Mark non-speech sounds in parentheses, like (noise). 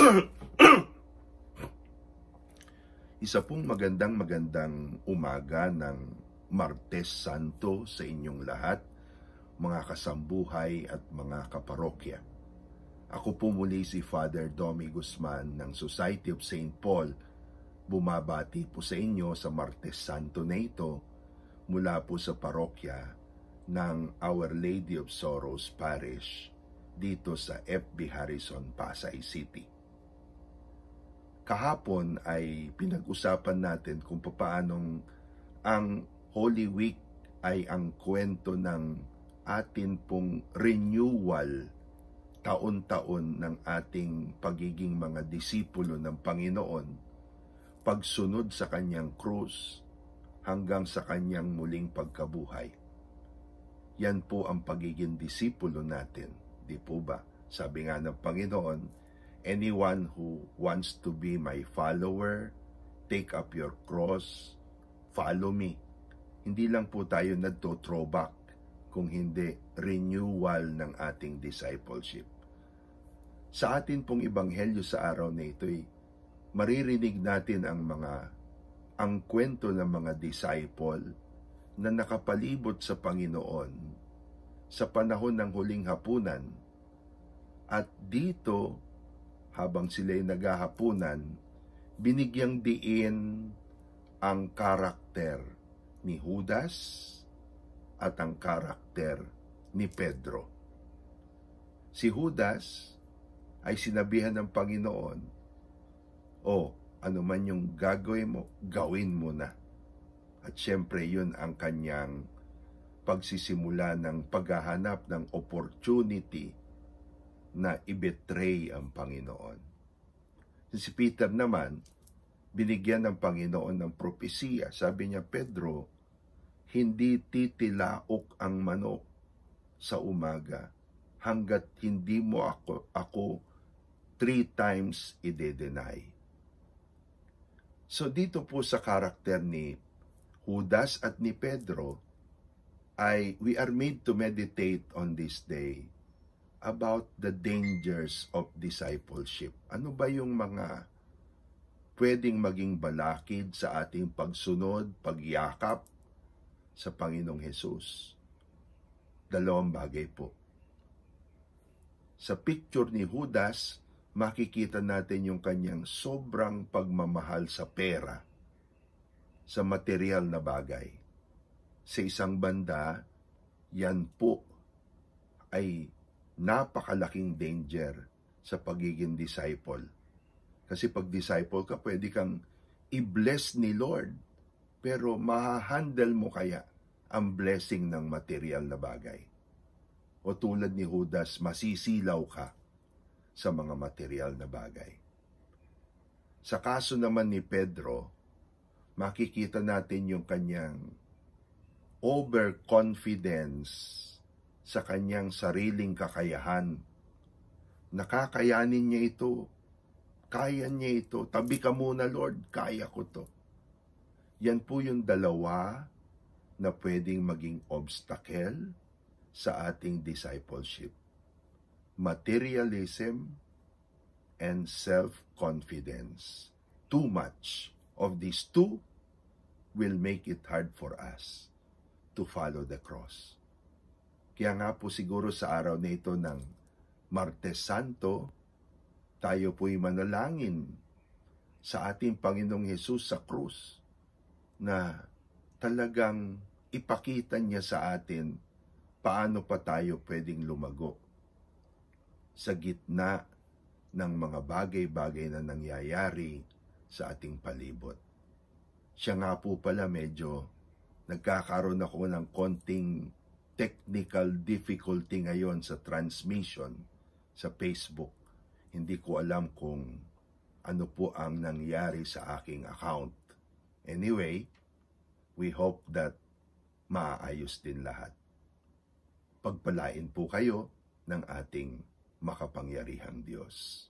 (coughs) Isa pong magandang magandang umaga ng Martes Santo sa inyong lahat, mga kasambuhay at mga kaparokya. Ako po muli si Father Domi Guzman ng Society of St. Paul. Bumabati po sa inyo sa Martes Santo na ito mula po sa parokya ng Our Lady of Sorrows Parish dito sa FB Harrison, Pasay City kahapon ay pinag-usapan natin kung paanong ang Holy Week ay ang kwento ng atin pong renewal taon-taon ng ating pagiging mga disipulo ng Panginoon, pagsunod sa kanyang krus hanggang sa kanyang muling pagkabuhay. Yan po ang pagiging disipulo natin, di po ba? Sabi nga ng Panginoon, Anyone who wants to be my follower, take up your cross, follow me. Hindi lang po tayo nagto-throwback, kung hindi renewal ng ating discipleship. Sa atin pong ibanghelyo sa araw na ito, eh, maririnig natin ang mga ang kwento ng mga disciple na nakapalibot sa Panginoon sa panahon ng huling hapunan at dito habang sila'y naghahapunan, binigyang diin ang karakter ni Judas at ang karakter ni Pedro. Si Judas ay sinabihan ng Panginoon, O, ano man yung gagawin mo, gawin mo na. At syempre yun ang kanyang pagsisimula ng paghahanap ng opportunity na ibetray ang Panginoon. Si Peter naman, binigyan ng Panginoon ng propesiya. Sabi niya, Pedro, hindi titilaok ang manok sa umaga hanggat hindi mo ako, ako three times ide-deny. So dito po sa karakter ni Judas at ni Pedro, ay we are made to meditate on this day about the dangers of discipleship. Ano ba yung mga pwedeng maging balakid sa ating pagsunod, pagyakap sa Panginoong Hesus? Dalawang bagay po. Sa picture ni Judas, makikita natin yung kanyang sobrang pagmamahal sa pera, sa material na bagay. Sa isang banda, yan po ay napakalaking danger sa pagiging disciple. Kasi pag disciple ka, pwede kang i-bless ni Lord. Pero mahahandle mo kaya ang blessing ng material na bagay. O tulad ni Judas, masisilaw ka sa mga material na bagay. Sa kaso naman ni Pedro, makikita natin yung kanyang overconfidence sa kanyang sariling kakayahan. Nakakayanin niya ito. Kaya niya ito. Tabi ka muna, Lord. Kaya ko to. Yan po yung dalawa na pwedeng maging obstacle sa ating discipleship. Materialism and self-confidence. Too much of these two will make it hard for us to follow the cross. Kaya nga po siguro sa araw na ito ng Martes Santo, tayo po'y manalangin sa ating Panginoong Hesus sa krus na talagang ipakita niya sa atin paano pa tayo pwedeng lumago sa gitna ng mga bagay-bagay na nangyayari sa ating palibot. Siya nga po pala medyo nagkakaroon ako ng konting technical difficulty ngayon sa transmission sa Facebook. Hindi ko alam kung ano po ang nangyari sa aking account. Anyway, we hope that maayos din lahat. Pagpalain po kayo ng ating makapangyarihang Diyos.